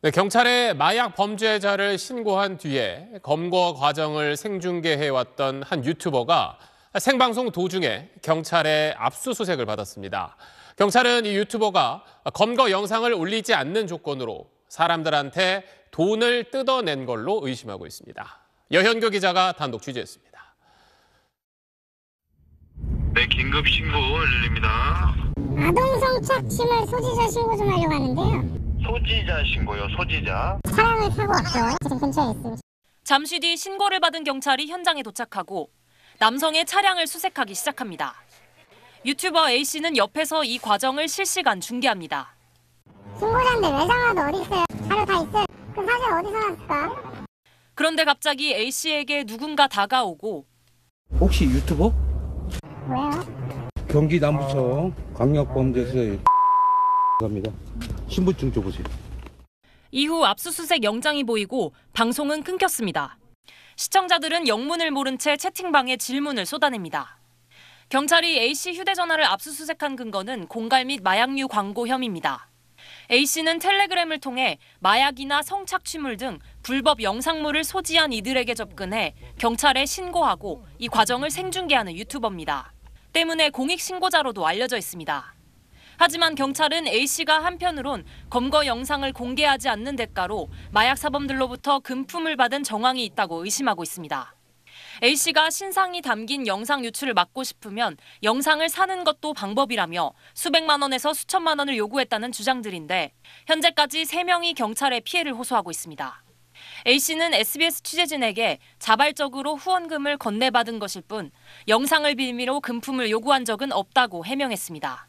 네, 경찰에 마약 범죄자를 신고한 뒤에 검거 과정을 생중계해왔던 한 유튜버가 생방송 도중에 경찰의 압수수색을 받았습니다. 경찰은 이 유튜버가 검거 영상을 올리지 않는 조건으로 사람들한테 돈을 뜯어낸 걸로 의심하고 있습니다. 여현교 기자가 단독 취재했습니다. 네, 긴급 신고 올립니다. 아동성착취물 소지자 신고 좀 하려고 하는데요. 소지자 신고요, 소지자. 사람이 타고 왔어요. 지금 근처에 있습니다. 잠시 뒤 신고를 받은 경찰이 현장에 도착하고 남성의 차량을 수색하기 시작합니다. 유튜버 A씨는 옆에서 이 과정을 실시간 중계합니다. 신고자인데 외장하도 어디 있어요? 자료 다 있어요. 그 사진 어디서 났을까? 그런데 갑자기 A씨에게 누군가 다가오고 혹시 유튜버? 왜요? 경기 남부청 강력범죄수의 갑니다. 신분증 줘보세요. 이후 압수수색 영장이 보이고 방송은 끊겼습니다. 시청자들은 영문을 모른 채 채팅방에 질문을 쏟아냅니다. 경찰이 A씨 휴대전화를 압수수색한 근거는 공갈 및 마약류 광고 혐의입니다. A씨는 텔레그램을 통해 마약이나 성착취물 등 불법 영상물을 소지한 이들에게 접근해 경찰에 신고하고 이 과정을 생중계하는 유튜버입니다. 때문에 공익신고자로도 알려져 있습니다. 하지만 경찰은 A씨가 한편으론 검거 영상을 공개하지 않는 대가로 마약 사범들로부터 금품을 받은 정황이 있다고 의심하고 있습니다. A씨가 신상이 담긴 영상 유출을 막고 싶으면 영상을 사는 것도 방법이라며 수백만 원에서 수천만 원을 요구했다는 주장들인데 현재까지 3명이 경찰에 피해를 호소하고 있습니다. A씨는 SBS 취재진에게 자발적으로 후원금을 건네받은 것일 뿐 영상을 빌미로 금품을 요구한 적은 없다고 해명했습니다.